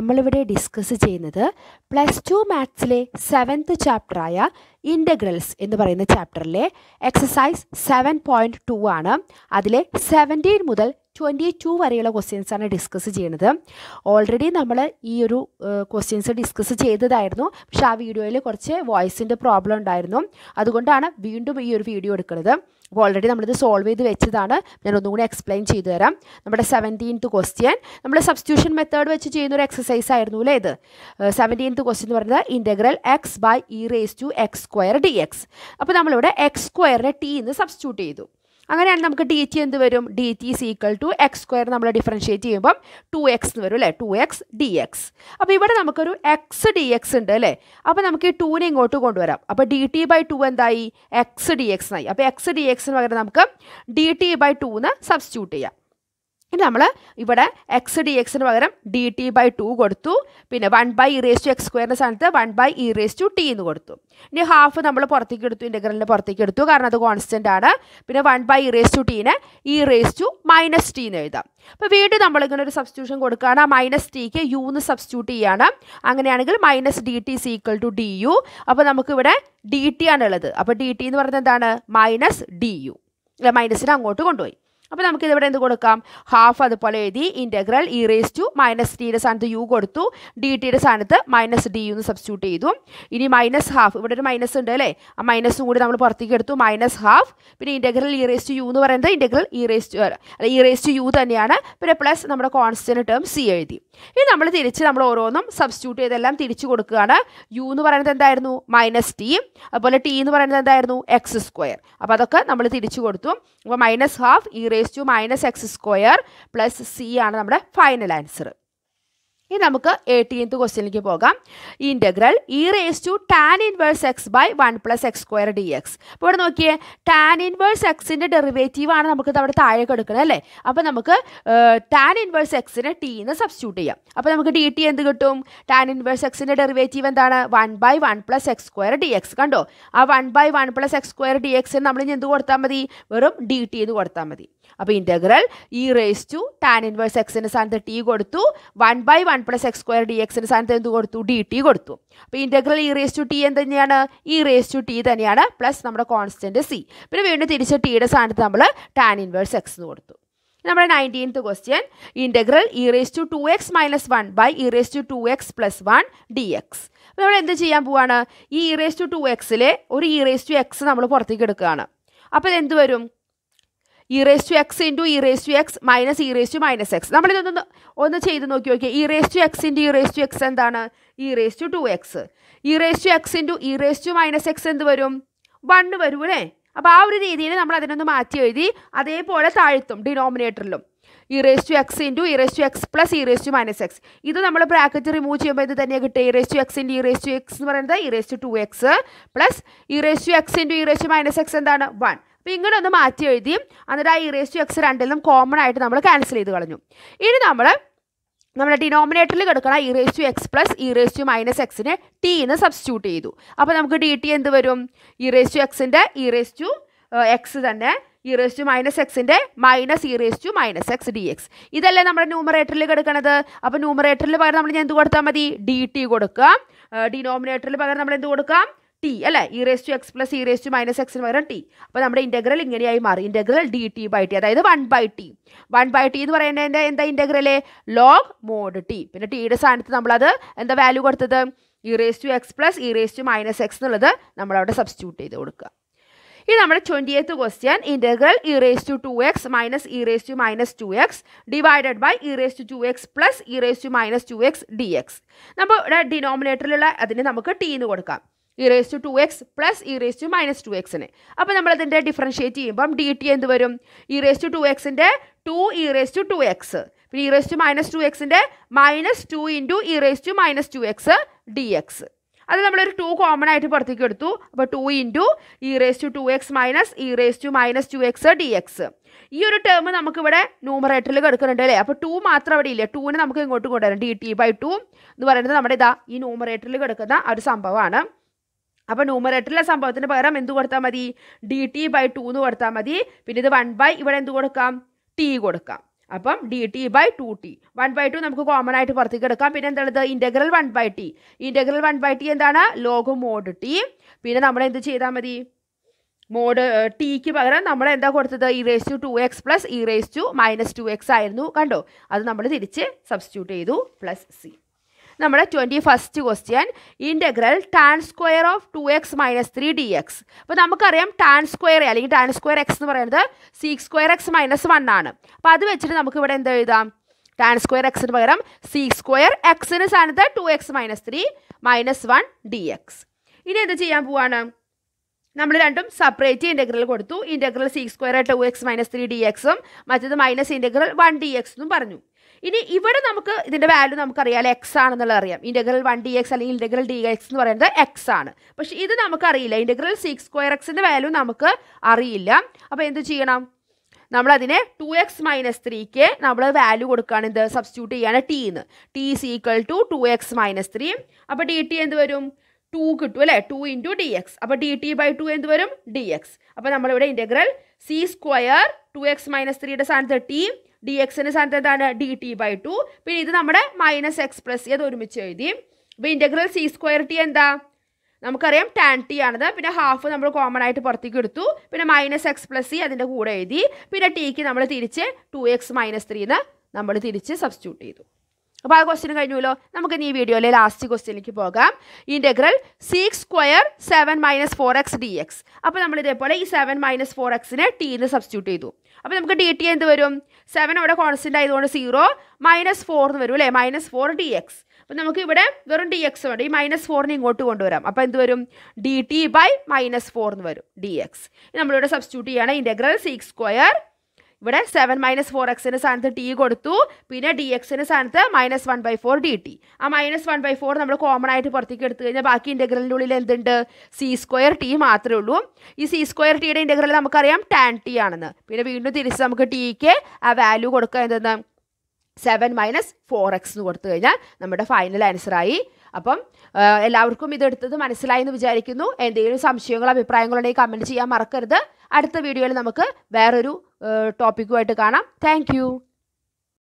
നമ്മളിവിടെ ഡിസ്കസ് ചെയ്യുന്നത് plus two മാത്സിലെ സെവൻത്ത് ചാപ്റ്ററായ ഇൻ്റഗ്രൽസ് എന്ന് പറയുന്ന ചാപ്റ്ററിലെ എക്സസൈസ് സെവൻ പോയിൻറ്റ് ടു ആണ് അതിലെ സെവൻറ്റീൻ മുതൽ ട്വൻറ്റി ടു വരെയുള്ള ക്വസ്റ്റ്യൻസ് ആണ് ഡിസ്കസ് ചെയ്യുന്നത് ഓൾറെഡി നമ്മൾ ഈ ഒരു ക്വസ്റ്റ്യൻസ് ഡിസ്കസ് ചെയ്തതായിരുന്നു പക്ഷെ ആ വീഡിയോയിൽ കുറച്ച് വോയിസിൻ്റെ പ്രോബ്ലം ഉണ്ടായിരുന്നു അതുകൊണ്ടാണ് വീണ്ടും ഈ ഒരു വീഡിയോ എടുക്കുന്നത് അപ്പോൾ ഓൾറെഡി നമ്മളിത് സോൾവ് ചെയ്ത് വെച്ചതാണ് ഞാൻ ഒന്നും കൂടി എക്സ്പ്ലെയിൻ ചെയ്ത് തരാം നമ്മുടെ സെവൻറ്റീൻത്ത് ക്വസ്റ്റ്യൻ നമ്മൾ സബ്സ്റ്റ്യൂഷൻ മെത്തേഡ് വെച്ച് ചെയ്യുന്ന ഒരു എക്സസൈസ് ആയിരുന്നു അല്ലേ ഇത് സെവൻറ്റീൻത്ത് ക്വസ്റ്റ്യൻ എന്ന് പറയുന്നത് integral x by e raise to x square d x അപ്പോൾ നമ്മളിവിടെ എക്സ് സ്ക്വയറിനെ ടി എന്ന് സബ്സ്റ്റിറ്റ്യൂട്ട് ചെയ്തു അങ്ങനെയാണ് നമുക്ക് ഡി ടി എന്ത് വരും d t is equal to x square നമ്മൾ ഡിഫറൻഷ്യേറ്റ് ചെയ്യുമ്പം ടു എക്സ് എന്ന് വരും അല്ലേ ടു എക്സ് ഡി എക്സ് അപ്പോൾ ഇവിടെ നമുക്കൊരു എക്സ് ഡി എക്സ് ഉണ്ട് അല്ലേ അപ്പോൾ നമുക്ക് ഈ ടൂനെ ഇങ്ങോട്ട് കൊണ്ടുവരാം അപ്പോൾ ഡി ടി ബൈ ടു എന്തായി എക്സ് ഡി എക്സ് എന്നായി അപ്പോൾ എക്സ് ഡി എക്സിന് പകരം നമുക്ക് ഡി ടി ബൈ ടു എന്ന് സബ്സ്റ്റിറ്റ്യൂട്ട് ചെയ്യാം ഇനി നമ്മൾ ഇവിടെ എക്സ് ഡി എക്സിന് പകരം ഡി ടി ബൈ ടു കൊടുത്തു പിന്നെ one by e raise to x സ്ക്വയറിൻ്റെ സ്ഥാനത്ത് one by e raise to t എന്ന് കൊടുത്തു ഇനി ഹാഫ് നമ്മൾ പുറത്തേക്ക് എടുത്തു ഇൻ്റഗ്രലിൻ്റെ പുറത്തേക്ക് എടുത്തു കാരണം അത് കോൺസ്റ്റൻ്റ് ആണ് പിന്നെ one by e raise to ടീനെ e raise to minus t എന്ന് എഴുതാം അപ്പോൾ വീണ്ടും നമ്മളിങ്ങനെ ഒരു സബ്സ്റ്റിറ്റ്യൂഷൻ കൊടുക്കുകയാണ് ആ മൈനസ് ടിക്ക് യു എന്ന് സബ്സ്റ്റിറ്റ്യൂട്ട് ചെയ്യുകയാണ് അങ്ങനെയാണെങ്കിൽ minus d t equal to d u അപ്പോൾ നമുക്കിവിടെ ഡി ടി ആണുള്ളത് അപ്പോൾ ഡി ടി എന്ന് പറയുന്നത് എന്താണ് മൈനസ് ഡി യു അല്ല മൈനസിനെ അങ്ങോട്ട് കൊണ്ടുപോയി അപ്പോൾ നമുക്ക് ഇതിവിടെ എന്ത് കൊടുക്കാം ഹാഫ് അതുപോലെ എഴുതി integral e raise to minus ടിയുടെ സ്ഥാനത്ത് യു കൊടുത്തു ഡി ടിയുടെ സ്ഥാനത്ത് മൈനസ് ഡി യു എന്ന് സബ്സ്റ്റിറ്റ്യൂട്ട് ചെയ്തു ഇനി മൈനസ് ഹാഫ് ഇവിടെ ഒരു മൈനസ് ഉണ്ട് അല്ലേ ആ മൈനസും കൂടി നമ്മൾ പുറത്തേക്ക് എടുത്തു മൈനസ് ഹാഫ് പിന്നെ integral e raise to u എന്ന് പറയുന്നത് ഇൻറ്റഗ്രൽ ഇ റേസ് ടു അല്ല ഇ റേസ് ടു യു തന്നെയാണ് പിന്നെ പ്ലസ് നമ്മുടെ കോൺസ്റ്റൻറ്റ് ടേം സി എഴുതി ഇനി നമ്മൾ തിരിച്ച് നമ്മൾ ഓരോന്നും സബ്സ്റ്റിറ്റ്യൂട്ട് ചെയ്തെല്ലാം തിരിച്ചു കൊടുക്കുകയാണ് യു എന്ന് പറയുന്നത് എന്തായിരുന്നു മൈനസ് ടി അതുപോലെ ടി എന്ന് പറയുന്നത് എന്തായിരുന്നു എക്സ് സ്ക്വയർ അപ്പോൾ അതൊക്കെ നമ്മൾ തിരിച്ചു കൊടുത്തു അപ്പോൾ minus half e raise raise to minus x square plus c ആണ് നമ്മുടെ ഫൈനൽ ആൻസർ ഇനി നമുക്ക് എയ്റ്റീൻത്ത് ക്വസ്റ്റ്യനിലേക്ക് പോകാം integral e raise to tan inverse x by one plus x square d x അപ്പോൾ ഇവിടെ നോക്കിയേ ടാൻ ഇൻവേഴ്സ് എക്സിൻ്റെ ഡെറിവേറ്റീവ് ആണ് നമുക്ക് അവിടെ താഴെ കൊടുക്കണത് അല്ലേ അപ്പോൾ നമുക്ക് ടാൻ ഇൻവേഴ്സ് എക്സിനെ ടി എന്ന് സബ്സ്റ്റ്യൂട്ട് ചെയ്യാം അപ്പോൾ നമുക്ക് ഡി ടി എന്ത് കിട്ടും ടാൻ ഇൻവേഴ്സ് എക്സിൻ്റെ ഡെറിവേറ്റീവ് എന്താണ് one by one plus x square d x കണ്ടോ ആ one by one plus x square d x നമ്മൾ ഇനി എന്ത് കൊടുത്താൽ മതി വെറും ഡി ടി എന്ന് കൊടുത്താൽ മതി അപ്പോൾ integral e raise to tan inverse എക്സിന് സ്ഥാനത്ത് ടി കൊടുത്തു one by one plus x square d എക്സിന് സ്ഥാനത്ത് എന്ത് കൊടുത്തു ഡി ടി കൊടുത്തു അപ്പോൾ integral e raise to t എന്ത് തന്നെയാണ് ഇ റേസ് ടു ടി തന്നെയാണ് പ്ലസ് നമ്മുടെ കോൺസ്റ്റൻറ്റ് സി പിന്നെ വീണ്ടും തിരിച്ച് ടിയുടെ സ്ഥാനത്ത് നമ്മൾ ടാൻ ഇൻവേഴ്സ് എക്സ് എന്ന് കൊടുത്തു നമ്മുടെ nineteenth question integral e raise to two x minus one by e raise to two x plus one d x അപ്പോൾ നമ്മൾ എന്ത് ചെയ്യാൻ പോവാണ് ഈ ഇ റേസ് ടു ടു എക്സിലെ ഒരു ഇ റേസ് ടു എക്സ് നമ്മൾ പുറത്തേക്ക് എടുക്കുകയാണ് അപ്പോൾ ഇത് എന്ത് വരും e raise to x into e raise to x minus e raise to minus x നമ്മളിതൊന്ന് ഒന്ന് ചെയ്ത് നോക്കി നോക്കിയാൽ e raise to x into e raise to x എന്താണ് e raise to two x e raise to x into e raise to minus x എന്ത് വരും one വരും അല്ലേ അപ്പോൾ ആ ഒരു രീതിയിൽ നമ്മൾ അതിനൊന്ന് മാറ്റി എഴുതി അതേപോലെ താഴ്ത്തും ഡിനോമിനേറ്ററിലും e raise to x into e raise to x plus e raise to minus x ഇത് നമ്മൾ ബ്രാക്കറ്റ് റിമൂവ് ചെയ്യുമ്പോൾ ഇത് തന്നെ കിട്ടുക e raise to x into e raise to x എന്ന് പറയുന്നത് e raise to two x plus e raise to x into e raise to minus x എന്താണ് one അപ്പോൾ ഇങ്ങനെ ഒന്ന് മാറ്റി എഴുതി എന്നിട്ട് ആ ഇറേസ് ടു എക്സ് രണ്ടിൽ നിന്നും കോമൺ ആയിട്ട് നമ്മൾ ക്യാൻസൽ ചെയ്ത് കളഞ്ഞു ഇനി നമ്മൾ നമ്മുടെ ഡിനോമിനേറ്ററിൽ കിടക്കണ e raise to x plus e raise to minus എക്സിനെ ടി എന്ന് സബ്സ്റ്റിറ്റ്യൂട്ട് ചെയ്തു അപ്പോൾ നമുക്ക് ഡി ടി എന്ത് വരും ഇ റേസ് ടു എക്സിൻ്റെ ഇ റേസ് ടു എക്സ് തന്നെ ഇ റേസ് ടു മൈനസ് എക്സിൻ്റെ minus e raise to minus x d x ഇതല്ലേ നമ്മുടെ ന്യൂമറേറ്ററിൽ കിടക്കണത് അപ്പോൾ ന്യൂമറേറ്ററിൽ പകരം നമ്മൾ എന്ത് കൊടുത്താൽ മതി ഡി ടി കൊടുക്കാം ഡിനോമിനേറ്ററിൽ പകരം നമ്മൾ എന്ത് കൊടുക്കാം ടി അല്ലേ e raise to x plus e raise to minus എക്സിന് പകരം ടി അപ്പോൾ നമ്മുടെ ഇൻ്റഗ്രൽ ഇങ്ങനെയായി മാറി integral d t by t അതായത് one by t one by t എന്ന് പറയുന്നതിൻ്റെ എന്താ ഇൻ്റഗ്രല് ലോഗ് മോഡ് ടി പിന്നെ ടിയുടെ സ്ഥാനത്ത് നമ്മളത് എന്താ വാല്യൂ കൊടുത്തത് e raise to x plus e raise to minus x എന്നുള്ളത് നമ്മളവിടെ സബ്സ്റ്റിറ്റ്യൂട്ട് ചെയ്ത് കൊടുക്കുക ഇനി നമ്മുടെ twenty eighth question integral e raise to two x minus e raise to minus two x divided by e raise to two x plus e raise to minus two x d x നമ്മുടെ ഡിനോമിനേറ്ററിലുള്ള അതിന് നമുക്ക് t എന്ന് കൊടുക്കാം e raise to two x plus e raise to minus to എക്സിനെ അപ്പോൾ നമ്മളതിൻ്റെ differentiate ചെയ്യുമ്പം ഡി ടി എന്ത് വരും ഇ റേസ് ടു ടു എക്സിൻ്റെ two e raise to two x പിന്നെ e raise to minus two എക്സിൻ്റെ minus two into e raise to minus two x d x അത് നമ്മളൊരു ടു കോമൺ ആയിട്ട് പുറത്തേക്ക് എടുത്തു അപ്പോൾ two into e raise to two x minus e raise to minus two x d x ഈ ഒരു term നമുക്കിവിടെ ന്യൂമറേറ്ററിൽ കിടക്കുന്നുണ്ട് അല്ലേ അപ്പോൾ ടു മാത്രം അവിടെ ഇല്ല ടൂവിന് നമുക്ക് ഇങ്ങോട്ട് കൊണ്ടുവരാം ഡി ടി ബൈ ടു എന്ന് പറയുന്നത് നമ്മുടെ ഇതാ ഈ ന്യൂമറേറ്ററിൽ കിടക്കുന്ന ഒരു സംഭവമാണ് അപ്പോൾ ന്യൂമറേറ്ററിലെ സംഭവത്തിന് പകരം എന്ത് കൊടുത്താൽ മതി ഡി ടി ബൈ ടു എന്ന് കൊടുത്താൽ മതി പിന്നെ ഇത് വൺ ബൈ ഇവിടെ എന്ത് കൊടുക്കാം ടി കൊടുക്കാം അപ്പം d t by two t one by two നമുക്ക് കോമൺ ആയിട്ട് പുറത്തേക്ക് എടുക്കാം പിന്നെ എന്താണത് integral one by t integral one by t എന്താണ് ലോഗ് മോഡ് ടി പിന്നെ നമ്മൾ എന്ത് ചെയ്താൽ മതി മോഡ് ടിക്ക് പകരം നമ്മൾ എന്താ കൊടുത്തത് e raise to two x plus e raise to minus two x ആയിരുന്നു കണ്ടോ അത് നമ്മൾ തിരിച്ച് സബ്സ്റ്റിറ്റ്യൂട്ട് ചെയ്തു പ്ലസ് സി നമ്മുടെ twenty first question integral tan square of two x minus three d x അപ്പോൾ നമുക്കറിയാം ടാൻ സ്ക്വയർ അല്ലെങ്കിൽ ടാൻ സ്ക്വയർ എക്സ് എന്ന് പറയുന്നത് sec square x minus one ആണ് അപ്പോൾ അത് വെച്ചിട്ട് നമുക്ക് ഇവിടെ എന്ത് എഴുതാം ടാൻ സ്ക്വയർ എക്സിന് പകരം സി സ്ക്വയർ എക്സിന് സ്ഥാനത്ത് two x minus three minus one d x ഇനി എന്ത് ചെയ്യാൻ പോവാണ് നമ്മൾ രണ്ടും സെപ്പറേറ്റ് ഇൻ്റഗ്രൽ കൊടുത്തു integral sec square two x minus three d എക്സും മറ്റേത് minus integral one d x എന്നും പറഞ്ഞു ഇനി ഇവിടെ നമുക്ക് ഇതിൻ്റെ വാല്യൂ നമുക്കറിയാം എക്സ് ആണെന്നുള്ളത് അറിയാം ഇൻ്റഗ്രൽ വൺ ഡി എക്സ് അല്ലെങ്കിൽ ഇൻ്റഗ്രൽ ഡി എക്സ് എന്ന് പറയുന്നത് എക്സ് ആണ് പക്ഷേ ഇത് നമുക്കറിയില്ല ഇൻ്റഗ്രൽ സിക്സ് സ്ക്വയർ എക്സിൻ്റെ വാല്യൂ നമുക്ക് അറിയില്ല അപ്പോൾ എന്ത് ചെയ്യണം നമ്മളതിനെ ടു എക്സ് മൈനസ് ത്രീക്ക് നമ്മൾ വാല്യൂ കൊടുക്കുകയാണ് ഇത് സബ്സ്റ്റ്യൂട്ട് ചെയ്യുകയാണ് ടി എന്ന് t is equal to two x minus three അപ്പോൾ ഡി ടി എന്ത് വരും ടു കിട്ടും അല്ലേ ടു ഇൻറ്റു ഡി എക്സ് അപ്പോൾ ഡി ടി ബൈ ടു എന്ത് വരും ഡി എക്സ് അപ്പോൾ നമ്മളിവിടെ integral sec square two x minus ത്രീയുടെ സ്ഥാനത്ത് ടി ഡി എക്സിൻ്റെ സ്ഥാനത്ത് എന്താണ് ഡി ടി ബൈ ടു പിന്നെ ഇത് നമ്മുടെ മൈനസ് എക്സ് പ്ലസ് ഇത് ഒരുമിച്ച് എഴുതി അപ്പോൾ ഇൻ്റഗ്രൽ സി സ്ക്വയർ ടി എന്താ നമുക്കറിയാം ടാൻ ടി ആണത് പിന്നെ ഹാഫ് നമ്മൾ കോമൺ ആയിട്ട് പുറത്തേക്ക് എടുത്തു പിന്നെ മൈനസ് എക്സ് പ്ലസ് സി അതിൻ്റെ കൂടെ എഴുതി പിന്നെ ടിക്ക് നമ്മൾ തിരിച്ച് ടു എക്സ് മൈനസ് ത്രീന്ന് നമ്മൾ തിരിച്ച് സബ്സ്റ്റ്യൂട്ട് ചെയ്തു അപ്പോൾ ആ ക്വസ്റ്റ്യൻ കഴിഞ്ഞല്ലോ നമുക്ക് ഈ വീഡിയോയിലെ ലാസ്റ്റ് ക്വസ്റ്റ്യനിലേക്ക് പോകാം integral sec square seven minus four x d x അപ്പോൾ നമ്മൾ ഇതേപോലെ ഈ സെവൻ മൈനസ് ഫോർ എക്സിനെ ടീന്ന് സബ്സ്റ്റിറ്റ്യൂട്ട് ചെയ്തു അപ്പോൾ നമുക്ക് ഡി ടി എന്ത് വരും സെവൻ അവിടെ കോൺസ്റ്റൻ്റ് ആയതുകൊണ്ട് സീറോ മൈനസ് ഫോർ എന്ന് വരും അല്ലേ മൈനസ് ഫോർ ഡി എക്സ് അപ്പോൾ നമുക്ക് ഇവിടെ വെറും ഡി എക്സ് ഉണ്ട് ഈ മൈനസ് ഫോറിന് ഇങ്ങോട്ട് കൊണ്ടുവരാം അപ്പോൾ എന്ത് വരും d t by minus four എന്ന് വരും ഡി എക്സ് നമ്മളിവിടെ സബ്സ്റ്റിറ്റ്യൂട്ട് ചെയ്യണം ഇൻ്റഗ്രൽ സിക്സ് സ്ക്വയർ ഇവിടെ സെവൻ മൈനസ് ഫോർ എക്സിന് സ്ഥാനത്ത് ടി കൊടുത്തു പിന്നെ ഡി എക്സിന് സ്ഥാനത്ത് minus one by four d t ആ മൈനസ് വൺ ബൈ ഫോർ നമ്മൾ കോമൺ ആയിട്ട് പുറത്തേക്ക് എടുത്തു കഴിഞ്ഞാൽ ബാക്കി ഇൻ്റഗ്രലിൻ്റെ ഉള്ളിൽ എന്തുണ്ട് സി സ്ക്വയർ ടി മാത്രമേ ഉള്ളൂ ഈ സി സ്ക്വയർ ടിയുടെ ഇൻ്റഗ്രൽ നമുക്കറിയാം ടാൻ ടി ആണെന്ന് പിന്നെ വീണ്ടും തിരിച്ച് നമുക്ക് ടിക്ക് ആ വാല്യൂ കൊടുക്കുക എന്തെന്ന് സെവൻ മൈനസ് ഫോർ എക്സ് എന്ന് കൊടുത്തു കഴിഞ്ഞാൽ നമ്മുടെ ഫൈനൽ ആൻസറായി അപ്പം എല്ലാവർക്കും ഇതെടുത്തത് മനസ്സിലായി എന്ന് വിചാരിക്കുന്നു എന്തെങ്കിലും സംശയങ്ങളോ അഭിപ്രായങ്ങളോ ഉണ്ടെങ്കിൽ കമൻറ്റ് ചെയ്യാൻ മറക്കരുത് അടുത്ത വീഡിയോയിൽ നമുക്ക് വേറൊരു ടോപ്പിക്കുമായിട്ട് കാണാം താങ്ക്